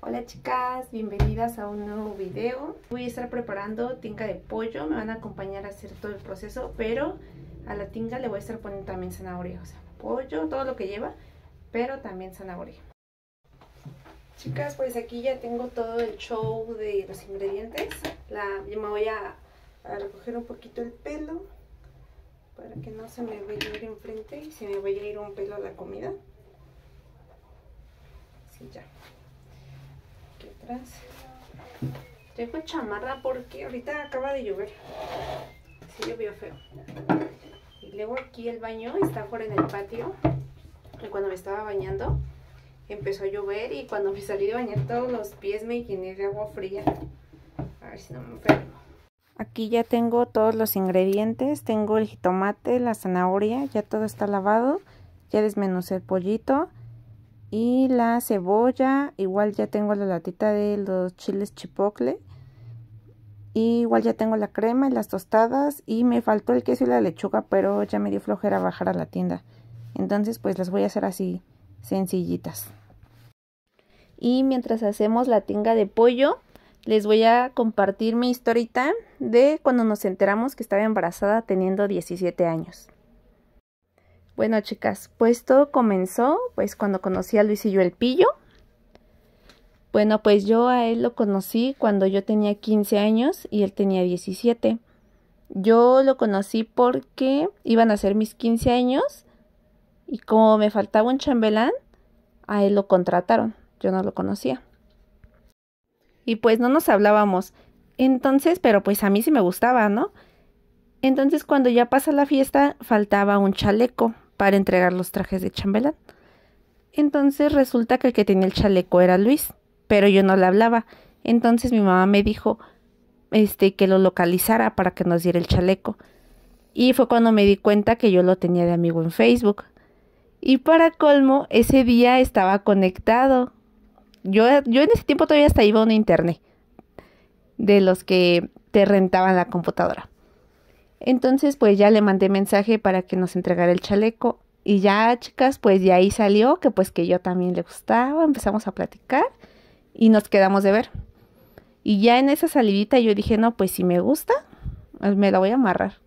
Hola chicas, bienvenidas a un nuevo video. Voy a estar preparando tinga de pollo, me van a acompañar a hacer todo el proceso, pero a la tinga le voy a estar poniendo también zanahoria, o sea, pollo, todo lo que lleva, pero también zanahoria. Chicas, pues aquí ya tengo todo el show de los ingredientes. yo me voy a, recoger un poquito el pelo para que no se me vaya a ir enfrente y se me vaya a ir un pelo a la comida. Así ya. Tengo chamarra porque ahorita acaba de llover. Sí llovió feo. Y luego aquí el baño está fuera en el patio. Y cuando me estaba bañando empezó a llover y cuando me salí de bañar todos los pies me llené de agua fría. A ver si no me Aquí ya tengo todos los ingredientes. Tengo el jitomate, la zanahoria, ya todo está lavado. Ya desmenuce el pollito y la cebolla, igual ya tengo la latita de los chiles chipotle, igual ya tengo la crema y las tostadas y me faltó el queso y la lechuga, pero ya me dio flojera bajar a la tienda. Entonces pues las voy a hacer así sencillitas. Y mientras hacemos la tinga de pollo, les voy a compartir mi historita de cuando nos enteramos que estaba embarazada teniendo 17 años. Bueno, chicas, pues todo comenzó pues cuando conocí a Luisillo el Pillo. Bueno, pues yo a él lo conocí cuando yo tenía 15 años y él tenía 17. Yo lo conocí porque iban a ser mis 15 años y como me faltaba un chambelán, a él lo contrataron. Yo no lo conocía. Y pues no nos hablábamos. Entonces, pero pues a mí sí me gustaba, ¿no? Entonces cuando ya pasa la fiesta, faltaba un chaleco para entregar los trajes de chambelán. Entonces resulta que el que tenía el chaleco era Luis, pero yo no le hablaba. Entonces mi mamá me dijo este que lo localizara para que nos diera el chaleco. Y fue cuando me di cuenta que yo lo tenía de amigo en Facebook. Y para colmo, ese día estaba conectado. Yo, yo en ese tiempo todavía hasta iba a un internet de los que te rentaban la computadora. Entonces, pues ya le mandé mensaje para que nos entregara el chaleco. Y ya, chicas, pues de ahí salió que pues que yo también le gustaba, empezamos a platicar y nos quedamos de ver. Y ya en esa salidita yo dije, no, pues si me gusta, pues, me la voy a amarrar.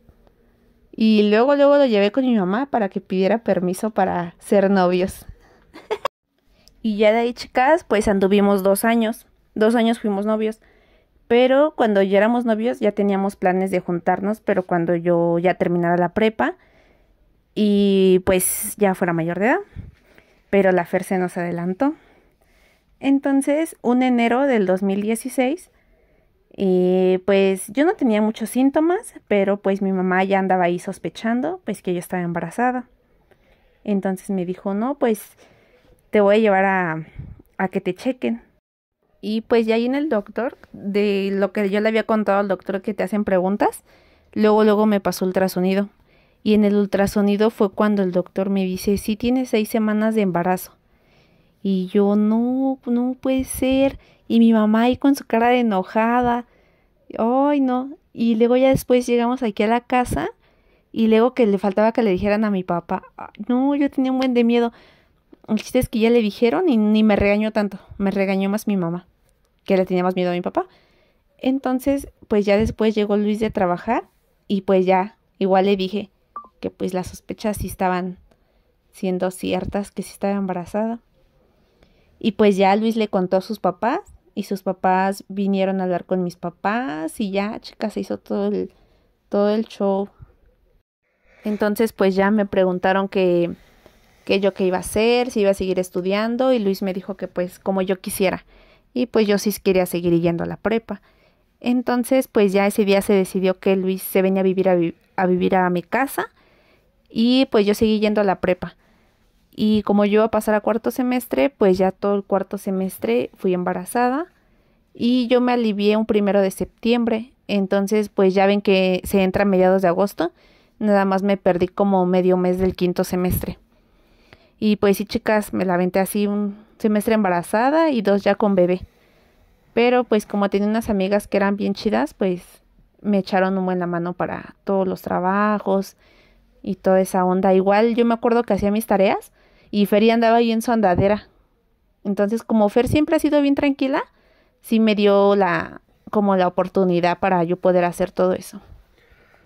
Y luego, luego lo llevé con mi mamá para que pidiera permiso para ser novios. y ya de ahí, chicas, pues anduvimos dos años. Dos años fuimos novios. Pero cuando ya éramos novios ya teníamos planes de juntarnos, pero cuando yo ya terminara la prepa y pues ya fuera mayor de edad. Pero la FER se nos adelantó. Entonces, un enero del 2016, eh, pues yo no tenía muchos síntomas, pero pues mi mamá ya andaba ahí sospechando, pues que yo estaba embarazada. Entonces me dijo, no, pues te voy a llevar a que te chequen. Y pues ya ahí en el doctor, de lo que yo le había contado al doctor que te hacen preguntas, luego luego me pasó ultrasonido. Y en el ultrasonido fue cuando el doctor me dice, sí tiene seis semanas de embarazo. Y yo, no, no puede ser. Y mi mamá ahí con su cara de enojada. Ay, no. Y luego ya después llegamos aquí a la casa y luego que le faltaba que le dijeran a mi papá. Ah, no, yo tenía un buen de miedo. El chiste es que ya le dijeron y ni me regañó tanto. Me regañó más mi mamá que le teníamos miedo a mi papá. Entonces, pues ya después llegó Luis de trabajar y pues ya, igual le dije que pues las sospechas sí estaban siendo ciertas, que sí estaba embarazada. Y pues ya Luis le contó a sus papás y sus papás vinieron a hablar con mis papás y ya, chicas, se hizo todo el, todo el show. Entonces, pues ya me preguntaron que, que yo qué iba a hacer, si iba a seguir estudiando y Luis me dijo que pues como yo quisiera, y pues yo sí quería seguir yendo a la prepa. Entonces pues ya ese día se decidió que Luis se venía a vivir a, vivir a mi casa y pues yo seguí yendo a la prepa. Y como yo iba a pasar a cuarto semestre, pues ya todo el cuarto semestre fui embarazada y yo me alivié un primero de septiembre. Entonces, pues ya ven que se entra a mediados de agosto. Nada más me perdí como medio mes del quinto semestre. Y pues sí, chicas, me la aventé así un semestre embarazada y dos ya con bebé. Pero pues como tenía unas amigas que eran bien chidas, pues me echaron un buen la mano para todos los trabajos y toda esa onda. Igual yo me acuerdo que hacía mis tareas y Feri andaba ahí en su andadera. Entonces, como Fer siempre ha sido bien tranquila, sí me dio la como la oportunidad para yo poder hacer todo eso.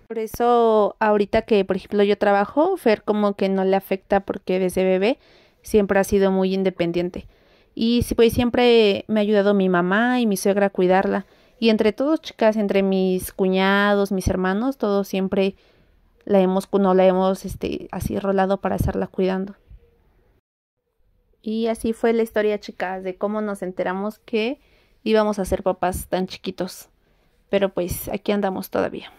Por eso ahorita que, por ejemplo, yo trabajo, Fer como que no le afecta porque desde bebé siempre ha sido muy independiente. Y pues siempre me ha ayudado mi mamá y mi suegra a cuidarla. Y entre todos, chicas, entre mis cuñados, mis hermanos, todos siempre la hemos, no la hemos este, así rolado para hacerla cuidando. Y así fue la historia, chicas, de cómo nos enteramos que íbamos a ser papás tan chiquitos. Pero pues aquí andamos todavía.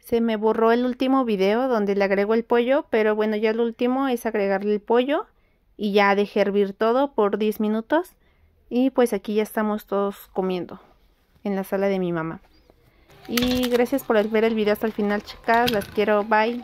Se me borró el último video donde le agrego el pollo, pero bueno, ya el último es agregarle el pollo y ya dejé hervir todo por 10 minutos y pues aquí ya estamos todos comiendo en la sala de mi mamá. Y gracias por ver el video hasta el final chicas, las quiero, bye.